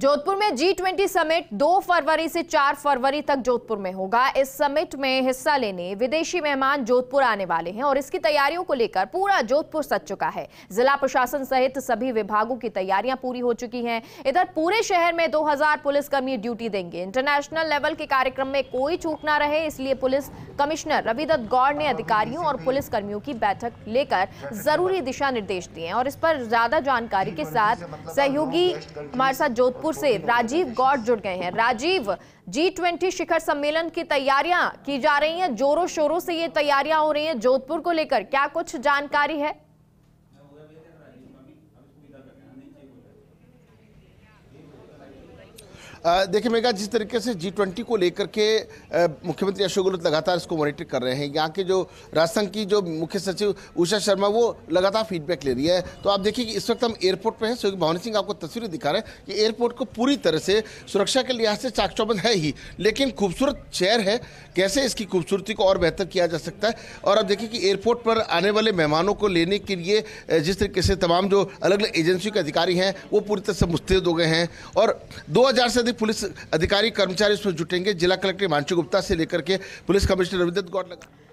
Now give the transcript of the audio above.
जोधपुर में G twenty summit दो फरवरी से चार फरवरी तक जोधपुर में होगा इस समिट में हिस्सा लेने विदेशी मेहमान जोधपुर आने वाले हैं और इसकी तैयारियों को लेकर पूरा जोधपुर सज चुका है जिला प्रशासन सहित सभी विभागों की तैयारियां पूरी हो चुकी हैं इधर पूरे शहर में 2000 पुलिसकर्मी ड्यूटी देंगे इंटरनेशनल लेवल के कार्यक्रम में कोई चूक ना रहे इसलिए पुलिस कमिश्नर रविदत्त गौड़ ने अधिकारियों और पुलिस कर्मियों की बैठक लेकर जरूरी दिशा निर्देश दिए और इस पर ज्यादा जानकारी के साथ सहयोगी हमारे साथ जोधपुर सिंगापुर से राजीव गौड जुड़ गए हैं राजीव जी ट्वेंटी शिखर सम्मेलन की तैयारियां की जा रही हैं जोरों शोरों से ये तैयारियां हो रही हैं जोधपुर को लेकर क्या कुछ जानकारी है देखिए मेगा जिस तरीके से जी ट्वेंटी को लेकर के मुख्यमंत्री अशोक गहलोत लगातार इसको मॉनिटर कर रहे हैं यहाँ के जो राजसंघ की जो मुख्य सचिव उषा शर्मा वो लगातार फीडबैक ले रही है तो आप देखिए कि इस वक्त हम एयरपोर्ट पर हैं सुयोगी भवानी सिंह आपको तस्वीरें दिखा रहे हैं कि एयरपोर्ट को पूरी तरह से सुरक्षा के लिहाज से चाक चौबंद है ही लेकिन खूबसूरत शहर है कैसे इसकी खूबसूरती को और बेहतर किया जा सकता है और आप देखिए कि एयरपोर्ट पर आने वाले मेहमानों को लेने के लिए जिस तरीके से तमाम जो अलग अलग एजेंसियों के अधिकारी हैं वो पूरी तरह से मुस्तैद हो गए हैं और दो से अधिक पुलिस अधिकारी कर्मचारी उसमें जुटेंगे जिला कलेक्टर हिमांशु गुप्ता से लेकर के पुलिस कमिश्नर रविदत्त गौर लगा